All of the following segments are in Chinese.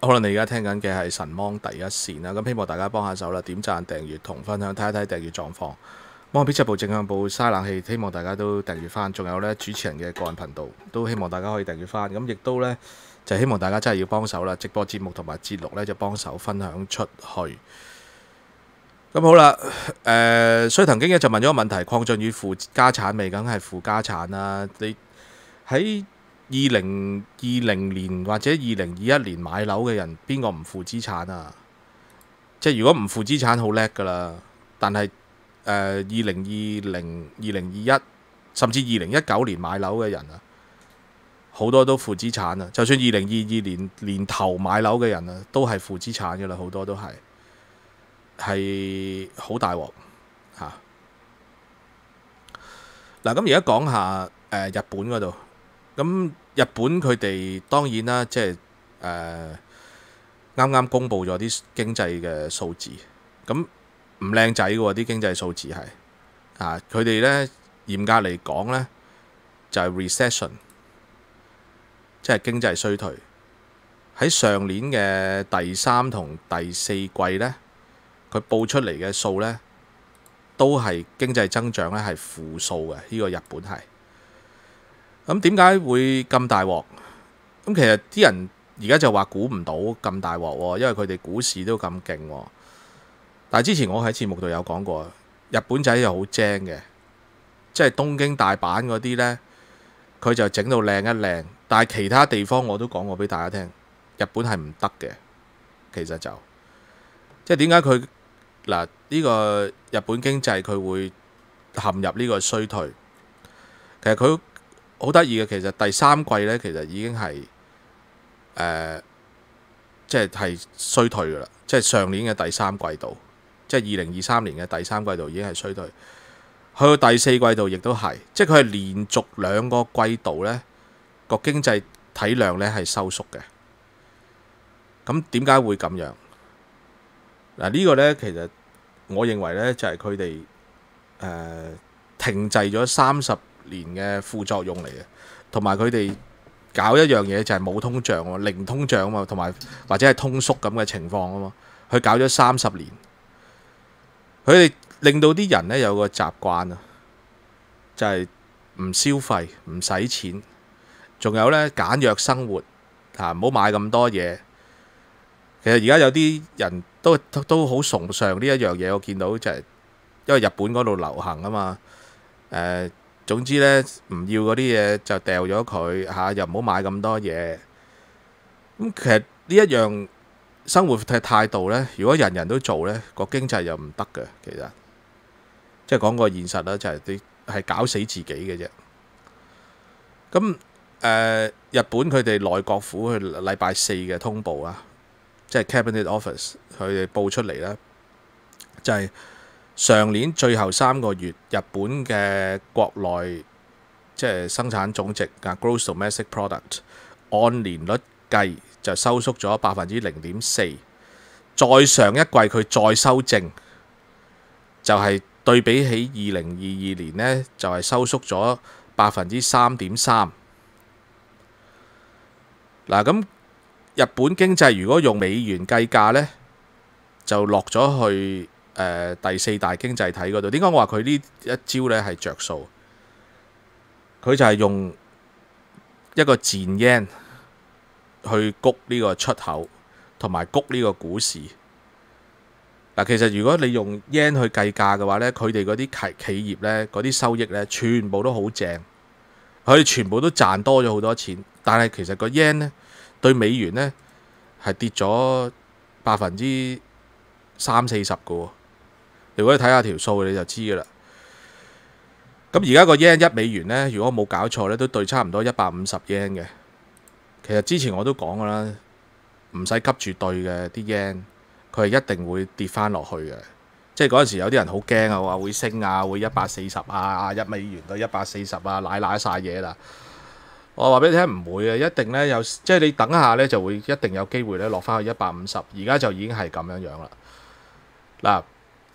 可能你而家听紧嘅系神芒第一线啦，咁希望大家帮下手啦，点赞、订阅同分享，睇一睇订阅状况。芒果编辑部、正向部、嘥冷气，希望大家都订阅翻。仲有咧主持人嘅个人频道，都希望大家可以订阅翻。咁亦都咧，就希望大家真系要帮手啦。直播节目同埋节录咧，就帮手分享出去。咁好啦，诶，所以曾经一就问咗个问题：邝俊宇富家产未？梗系富家产啦。你喺？二零二零年或者二零二一年買樓嘅人，邊個唔負資產啊？即係如果唔負資產好叻噶啦，但係誒二零二零二零二一，甚至二零一九年買樓嘅人啊，好多都負資產啊！就算二零二二年年頭買樓嘅人啊，都係負資產噶啦，好多都係係好大鑊嚇。嗱，咁而家講下誒日本嗰度。咁日本佢哋當然啦，即係誒啱啱公布咗啲經濟嘅數字，咁唔靚仔嘅喎啲經濟數字係啊，佢哋咧嚴格嚟講咧就係 recession，即係經濟衰退。喺上年嘅第三同第四季咧，佢報出嚟嘅數咧都係經濟增長咧係負數嘅，呢個日本係。咁點解會咁大鑊？咁其實啲人而家就話估唔到咁大鑊喎，因為佢哋股市都咁勁喎。但之前我喺節目度有講過，日本仔又好精嘅，即係東京、大阪嗰啲呢，佢就整到靚一靚。但係其他地方我都講過俾大家聽，日本係唔得嘅。其實就即係點解佢嗱呢個日本經濟佢會陷入呢個衰退？其實佢。好得意嘅，其實第三季呢，其實已經係誒，即係係衰退噶啦，即係上年嘅第三季度，即係二零二三年嘅第三季度已經係衰退。去到第四季度亦都係，即係佢係連續兩個季度呢個經濟體量呢係收縮嘅。咁點解會咁樣？嗱呢個呢，其實我認為呢，就係佢哋誒停滯咗三十。年嘅副作用嚟嘅，同埋佢哋搞一樣嘢就係冇通脹喎，零通脹啊嘛，同埋或者係通縮咁嘅情況啊嘛，佢搞咗三十年，佢哋令到啲人咧有個習慣啊，就係唔消費、唔使錢，仲有咧簡約生活嚇，唔好買咁多嘢。其實而家有啲人都都好崇尚呢一樣嘢，我見到就係因為日本嗰度流行啊嘛，誒。總之咧，唔要嗰啲嘢就掉咗佢嚇，又唔好買咁多嘢。咁其實呢一樣生活嘅態度咧，如果人人都做咧，個經濟又唔得嘅。其實即係講個現實啦，就係你係搞死自己嘅啫。咁誒，日本佢哋內閣府去禮拜四嘅通報啊，即係 Cabinet Office 佢哋報出嚟啦，就係。上年最後三個月，日本嘅國內即係生產總值啊 （gross domestic product），按年率計就收縮咗百分之零點四。再上一季佢再修正，就係對比起二零二二年咧，就係收縮咗百分之三點三。嗱，咁日本經濟如果用美元計價咧，就落咗去。誒第四大經濟體嗰度，點解我話佢呢一招咧係着數？佢就係用一個賤 yen 去谷呢個出口，同埋谷呢個股市。嗱，其實如果你用 yen 去計價嘅話咧，佢哋嗰啲企企業咧，嗰啲收益咧，全部都好正，佢全部都賺多咗好多錢。但係其實個 yen 咧對美元咧係跌咗百分之三四十嘅喎。如果你睇下条数，你就知噶啦。咁而家个 yen 一美元呢，如果冇搞错呢，都對差唔多一百五十 yen 嘅。其实之前我都讲噶啦，唔使急住對嘅啲 yen，佢系一定会跌翻落去嘅。即系嗰阵时有啲人好惊啊，会升啊，会一百四十啊，一美元到一百四十啊，奶奶晒嘢啦。我话俾你听唔会啊，一定呢，有，即系你等下呢，就会一定有机会呢落翻去一百五十。而家就已经系咁样样啦。嗱。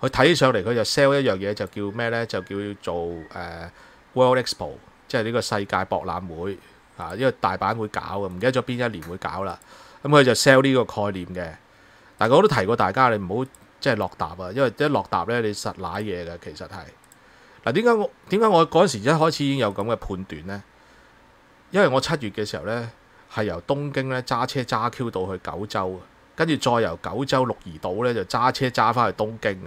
佢睇上嚟佢就 sell 一樣嘢就叫咩呢？就叫做誒 World Expo，即係呢個世界博覽會啊！因為大阪會搞嘅，唔記得咗邊一年會搞啦。咁佢就 sell 呢個概念嘅。但家我都提過大家，你唔好即係落踏啊！因為一落踏呢，你實揦嘢嘅其實係嗱點解我點解我嗰時一開始已經有咁嘅判斷呢？因為我七月嘅時候呢，係由東京呢揸車揸 Q 到去九州，跟住再由九州鹿兒島呢，就揸車揸翻去東京嘅。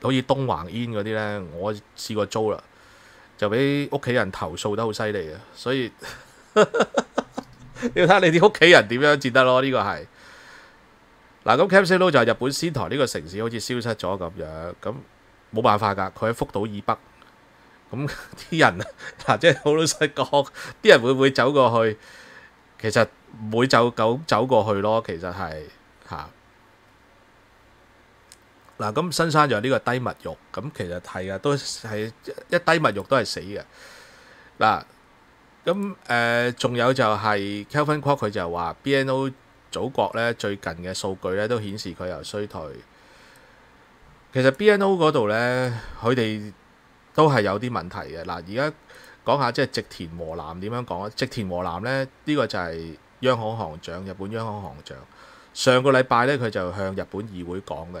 好似东橫烟嗰啲咧，我试过租啦，就俾屋企人投诉得好犀利啊！所以要 睇下你啲屋企人点样接得咯，呢个系嗱咁。Capsule 就系日本仙台呢个城市，好似消失咗咁样，咁冇办法噶。佢喺福岛以北，咁啲人 嗱，即系好老实讲，啲人会唔会走过去？其实会走，咁走过去咯。其实系吓。嗱，咁新山就呢個低物慾，咁其實係啊，都係一低物慾都係死嘅。嗱，咁誒，仲有就係 Kelvin Kwok 佢就話 BNO 祖國咧，最近嘅數據咧都顯示佢又衰退。其實 BNO 嗰度咧，佢哋都係有啲問題嘅。嗱，而家講下即係直田和南點樣講啊？直田和南咧呢個就係央行行長，日本央行行長。上個禮拜咧，佢就向日本議會講嘅。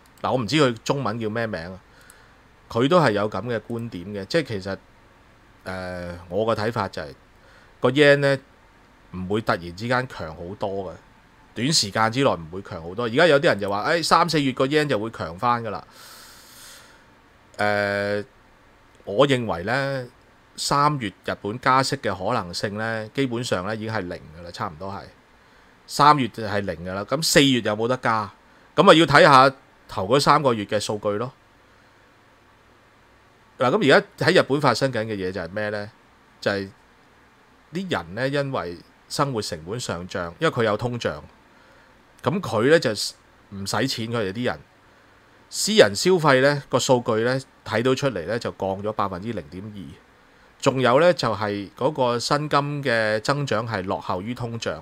嗱，我唔知佢中文叫咩名，啊，佢都係有咁嘅觀點嘅，即係其實誒我嘅睇法就係個 yen 咧唔會突然之間強好多嘅，短時間之內唔會強好多。而家有啲人就話：，誒三四月個 yen 就會強翻噶啦。誒，我認為咧，三月日本加息嘅可能性咧，基本上咧已經係零噶啦，差唔多係三月係零噶啦。咁四月有冇得加？咁啊要睇下。頭嗰三個月嘅數據咯，嗱咁而家喺日本發生緊嘅嘢就係咩呢？就係啲人咧因為生活成本上漲，因為佢有通脹，咁佢咧就唔使錢佢哋啲人，私人消費咧個數據咧睇到出嚟咧就降咗百分之零點二，仲有咧就係嗰個薪金嘅增長係落后於通脹。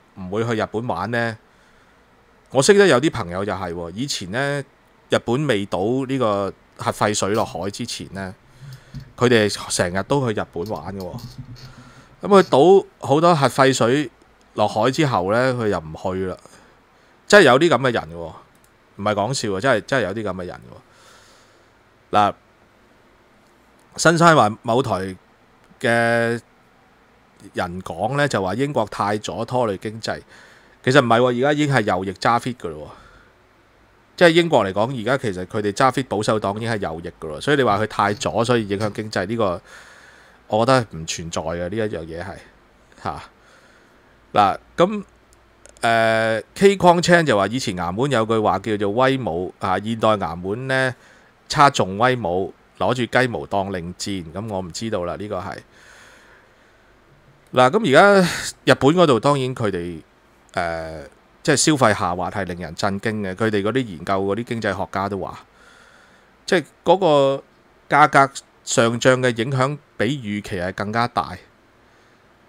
唔会去日本玩呢？我识得有啲朋友就系，以前呢，日本未倒呢个核废水落海之前呢，佢哋成日都去日本玩嘅，咁佢倒好多核废水落海之后呢，佢又唔去啦，真系有啲咁嘅人嘅，唔系讲笑啊，真系真系有啲咁嘅人嘅，嗱，新山话某台嘅。人講呢，就話英國太左拖累經濟，其實唔係喎，而家已經係右翼揸 fit 噶咯，即係英國嚟講，而家其實佢哋揸 fit 保守黨已經係右翼噶咯，所以你話佢太左所以影響經濟呢個，我覺得唔存在嘅呢一樣嘢係嚇。嗱咁誒 Kong Chan 就話以前衙門有句話叫做威武啊，現代衙門呢，差仲威武，攞住雞毛當令箭，咁我唔知道啦，呢個係。嗱，咁而家日本嗰度，當然佢哋誒即係消費下滑係令人震驚嘅。佢哋嗰啲研究嗰啲經濟學家都話，即係嗰個價格上漲嘅影響比預期係更加大。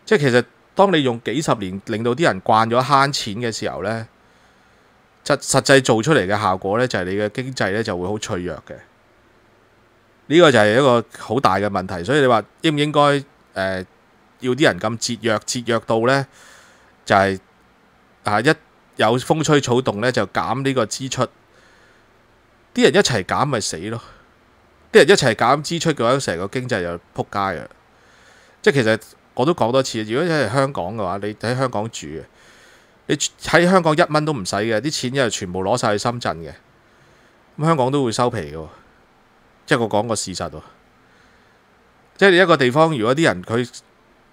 即係其實當你用幾十年令到啲人慣咗慳錢嘅時候咧，實實際做出嚟嘅效果咧，就係你嘅經濟咧就會好脆弱嘅。呢個就係一個好大嘅問題。所以你話應唔應該誒？要啲人咁節約節約到呢，就係啊一有風吹草動呢，就減呢個支出，啲人一齊減咪死咯！啲人一齊減支出嘅話，成個經濟又撲街啊！即其實我都講多次，如果你係香港嘅話，你喺香港住，你喺香港一蚊都唔使嘅，啲錢一係全部攞晒去深圳嘅，咁香港都會收皮嘅，即係我講個事實喎。即係一個地方，如果啲人佢。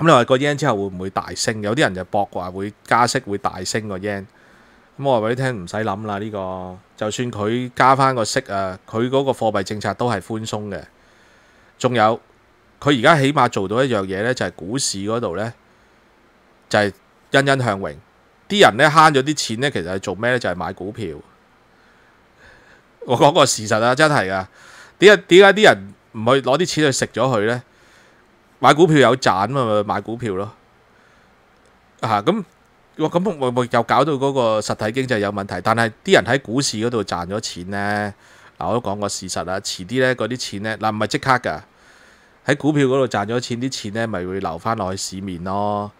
咁你话个 yen 之后会唔会大升？有啲人就博话会加息会大升个 yen。咁我话俾你听，唔使谂啦，呢个就算佢加翻个息啊，佢嗰个货币政策都系宽松嘅。仲有，佢而家起码做到一样嘢呢，就系股市嗰度呢，就系欣欣向荣。啲人呢悭咗啲钱呢，其实系做咩呢？就系买股票。我讲个事实啊，真系㗎。点解点解啲人唔去攞啲钱去食咗佢呢？買股票有賺嘛？買股票咯，嚇咁，我咁會唔又搞到嗰個實體經濟有問題？但係啲人喺股市嗰度賺咗錢呢。嗱我都講過事實啦。遲啲呢嗰啲錢呢，嗱唔係即刻㗎。喺股票嗰度賺咗錢，啲錢呢，咪會留返落去市面咯。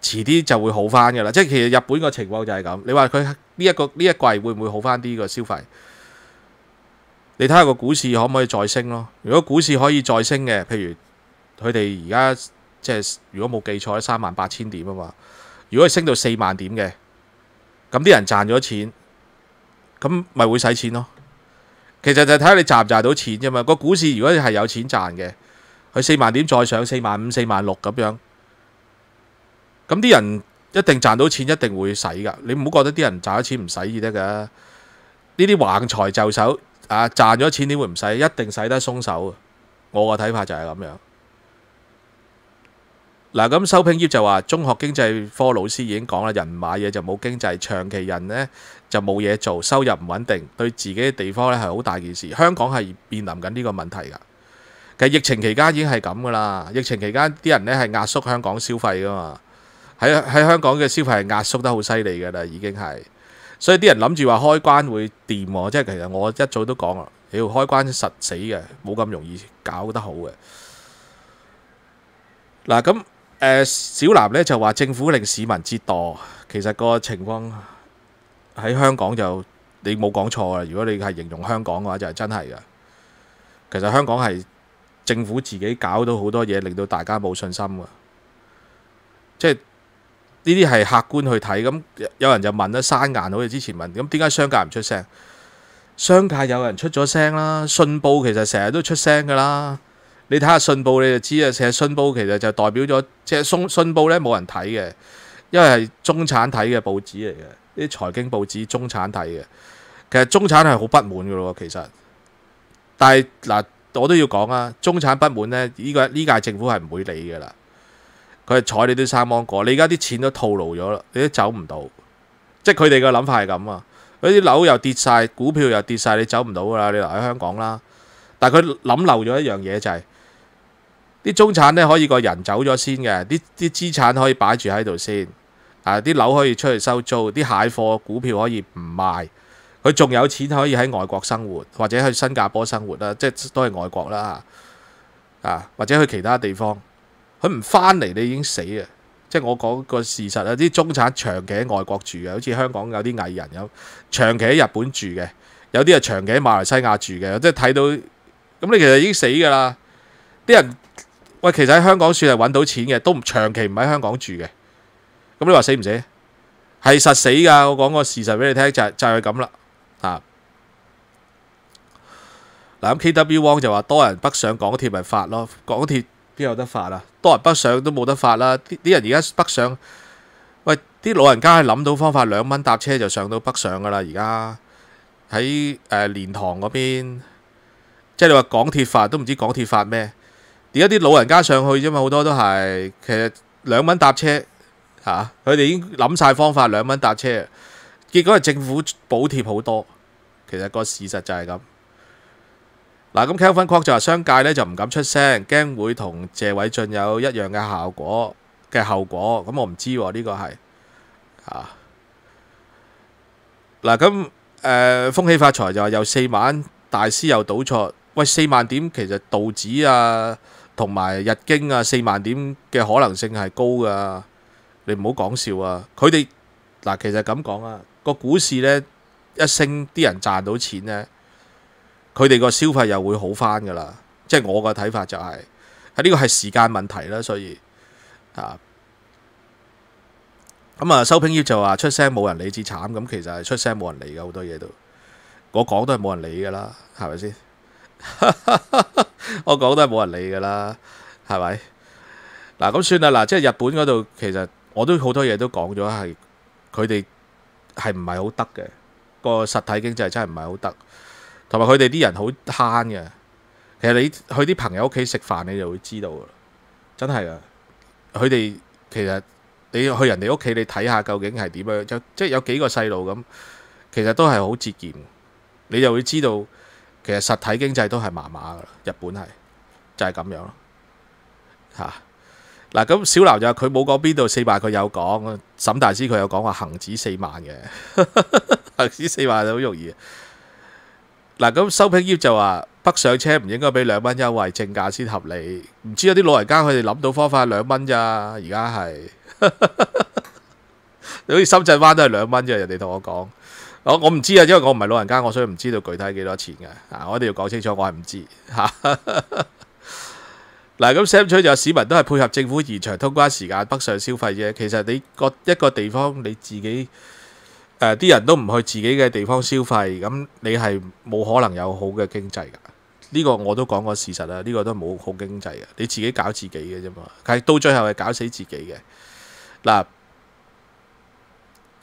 遲啲就會好返㗎啦。即係其實日本個情況就係咁。你話佢呢一個呢一季會唔會好返啲個消費？你睇下個股市可唔可以再升咯？如果股市可以再升嘅，譬如～佢哋而家即系如果冇記錯，三萬八千點啊嘛。如果升到四萬點嘅，咁啲人賺咗錢，咁咪會使錢咯。其實就睇下你賺唔賺到錢啫嘛。個股市如果係有錢賺嘅，佢四萬點再上四萬五、四萬六咁樣，咁啲人一定賺到錢，一定會使噶。你唔好覺得啲人賺咗錢唔使而得噶。呢啲橫財就手啊，賺咗錢點會唔使？一定使得鬆手我個睇法就係咁樣。嗱，咁收聘業就話，中學經濟科老師已經講啦，人買嘢就冇經濟，長期人呢就冇嘢做，收入唔穩定，對自己地方呢係好大件事。香港係面臨緊呢個問題噶。其實疫情期間已經係咁噶啦，疫情期間啲人呢係壓縮香港消費噶嘛，喺喺香港嘅消費係壓縮得好犀利噶啦，已經係。所以啲人諗住話開關會掂，即係其實我一早都講啦，要開關實死嘅，冇咁容易搞得好嘅。嗱，咁。小南咧就話政府令市民折墮，其實個情況喺香港就你冇講錯啦。如果你係形容香港嘅話，就係真係噶。其實香港係政府自己搞到好多嘢，令到大家冇信心噶。即係呢啲係客觀去睇，咁有人就問啦，山岩好似之前問，咁點解商界唔出聲？商界有人出咗聲啦，信報其實成日都出聲噶啦。你睇下信報，你就知啊。寫信報其實就代表咗即係信信報咧，冇人睇嘅，因為係中產睇嘅報紙嚟嘅，啲財經報紙中產睇嘅。其實中產係好不滿嘅咯，其實但係嗱，我都要講啊。中產不滿咧，呢個呢屆政府係唔會理噶啦。佢係採你啲三芒果，你而家啲錢都套牢咗啦，你都走唔到。即係佢哋嘅諗法係咁啊。嗰啲樓又跌晒，股票又跌晒，你走唔到噶啦。你留喺香港啦。但係佢諗漏咗一樣嘢就係。啲中產咧可以個人走咗先嘅，啲啲資產可以擺住喺度先，啊啲樓可以出去收租，啲蟹貨股票可以唔賣，佢仲有錢可以喺外國生活，或者去新加坡生活啦，即係都係外國啦，啊或者去其他地方，佢唔翻嚟你已經死啊！即係我講個事實啦，啲中產長期喺外國住嘅，好似香港有啲藝人咁，長期喺日本住嘅，有啲係長期喺馬來西亞住嘅，即係睇到咁你其實已經死㗎啦，啲人。喂，其實喺香港算係揾到錢嘅，都唔長期唔喺香港住嘅。咁你話死唔死？係實死噶！我講個事實俾你聽，就係就係咁啦。啊，嗱咁 K W Wong 就話多人北上，港鐵咪發咯？港鐵邊有得發啊？多人北上都冇得發啦！啲人而家北上，喂啲老人家係諗到方法，兩蚊搭車就上到北上噶啦！而家喺誒蓮塘嗰邊，即係你話港鐵發都唔知港鐵發咩？而家啲老人家上去啫嘛，好多都係其實兩蚊搭車嚇，佢哋已經諗晒方法兩蚊搭車，結果係政府補貼好多。其實個事實就係咁。嗱，咁 Kevin c o u t 就話商界呢就唔敢出聲，驚會同謝偉俊有一樣嘅效果嘅後果。咁我唔知喎，呢個係嚇。嗱，咁誒風起發財就話由四萬大師又賭錯，喂四萬點其實道指啊～同埋日經啊四萬點嘅可能性係高噶，你唔好講笑啊！佢哋嗱其實咁講啊，個股市咧一升，啲人賺到錢咧，佢哋個消費又會好翻噶啦。即係我個睇法就係，啊呢個係時間問題啦，所以啊，咁啊，收平腰就話出聲冇人理至慘，咁其實係出聲冇人理嘅好多嘢都，我講都係冇人理噶啦，係咪先？我讲都系冇人理噶啦，系咪？嗱咁算啦，嗱，即系日本嗰度，其实我都好多嘢都讲咗，系佢哋系唔系好得嘅，个实体经济真系唔系好得，同埋佢哋啲人好悭嘅。其实你去啲朋友屋企食饭，你就会知道噶，真系噶。佢哋其实你去人哋屋企，你睇下究竟系点样，即系即系有几个细路咁，其实都系好节俭，你就会知道。其實實體經濟都係麻麻噶日本係就係咁樣咯嚇。嗱咁小劉就佢冇講邊度四萬，佢有講沈大師佢有講話恆指四萬嘅恆 指四萬好容易。嗱咁收平業就話北上車唔應該俾兩蚊優惠，正價先合理。唔知有啲老人家佢哋諗到方法係兩蚊咋？而家係 好似深圳灣都係兩蚊啫，人哋同我講。我我唔知啊，因为我唔系老人家，我所以唔知道具体几多钱嘅。啊，我一定要讲清楚，我系唔知吓。嗱，咁 s a m p l 就市民都系配合政府延长通关时间，北上消费啫。其实你个一个地方你自己诶，啲人都唔去自己嘅地方消费，咁你系冇可能有好嘅经济噶。呢个我都讲过事实啦，呢个都冇好经济嘅，你自己搞自己嘅啫嘛。系到最后系搞死自己嘅。嗱，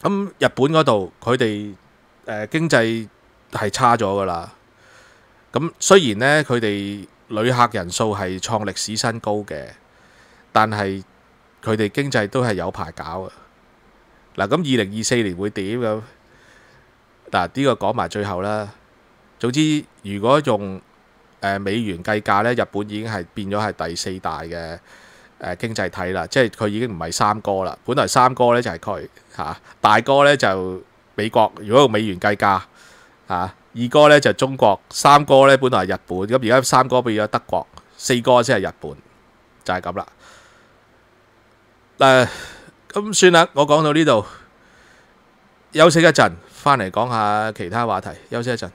咁日本嗰度佢哋。诶，经济系差咗噶啦。咁虽然咧，佢哋旅客人数系创历史新高嘅，但系佢哋经济都系有排搞嘅。嗱，咁二零二四年会点咁？嗱，呢个讲埋最后啦。總之，如果用美元计价咧，日本已经系变咗系第四大嘅诶经济体啦，即系佢已经唔系三哥啦。本来三哥咧就系佢吓，大哥咧就。美国如果用美元计价，啊、二哥咧就中国，三哥咧本来系日本，咁而家三哥变咗德国，四哥先系日本，就系咁啦。诶，咁算啦，我讲到呢度，休息一阵，翻嚟讲下其他话题，休息一阵。